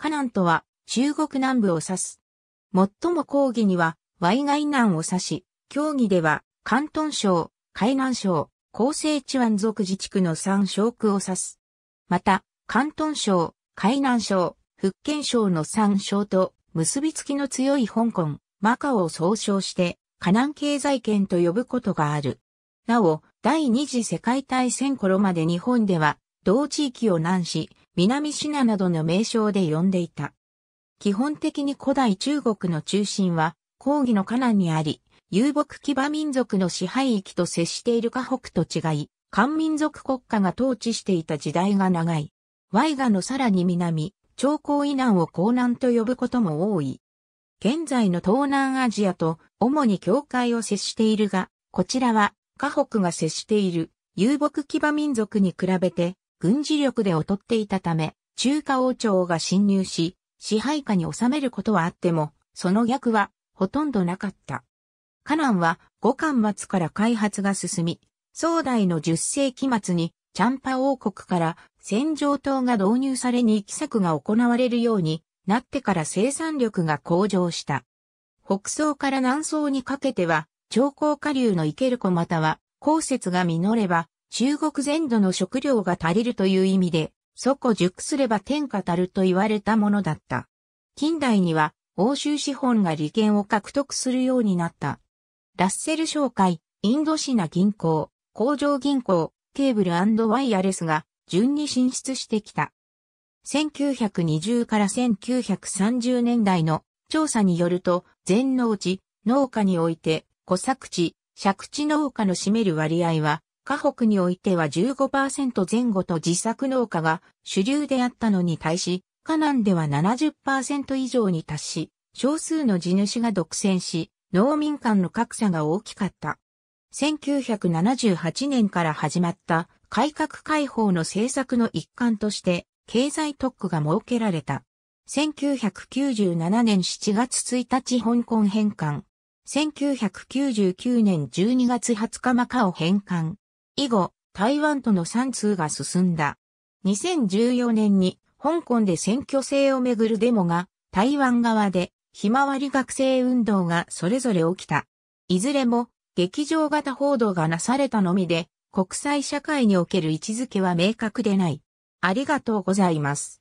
河南とは中国南部を指す。最も抗義には、淮河以南を指し、協議では、関東省、海南省、広西地湾族自治区の三省区を指す。また、関東省、海南省、福建省の三省と結びつきの強い香港、マカオを総称して、河南経済圏と呼ぶことがある。なお、第二次世界大戦頃まで日本では、同地域を南し、南シナなどの名称で呼んでいた。基本的に古代中国の中心は、広義のカナにあり、遊牧騎馬民族の支配域と接している河北と違い、漢民族国家が統治していた時代が長い。ワイガのさらに南、長江以南を江南と呼ぶことも多い。現在の東南アジアと主に境界を接しているが、こちらは、河北が接している遊牧騎馬民族に比べて軍事力で劣っていたため、中華王朝が侵入し、支配下に収めることはあっても、その逆はほとんどなかった。カナンは五巻末から開発が進み、宋代の十世紀末にチャンパ王国から戦場島が導入されに行策が行われるようになってから生産力が向上した。北宋から南宋にかけては、長江下流のイケるコ、または、降雪が実れば、中国全土の食料が足りるという意味で、そこ熟すれば天下たると言われたものだった。近代には欧州資本が利権を獲得するようになった。ラッセル商会、インドシナ銀行、工場銀行、ケーブルワイヤレスが順に進出してきた。1920から1930年代の調査によると、全農地、農家において、小作地、借地農家の占める割合は、河北においては15%前後と自作農家が主流であったのに対し、河南では70%以上に達し、少数の地主が独占し、農民間の格差が大きかった。1978年から始まった改革開放の政策の一環として、経済特区が設けられた。1997年7月1日香港返還。1999年12月20日マカオ返還。以後、台湾との3通が進んだ。2014年に香港で選挙制をめぐるデモが台湾側でひまわり学生運動がそれぞれ起きた。いずれも劇場型報道がなされたのみで国際社会における位置づけは明確でない。ありがとうございます。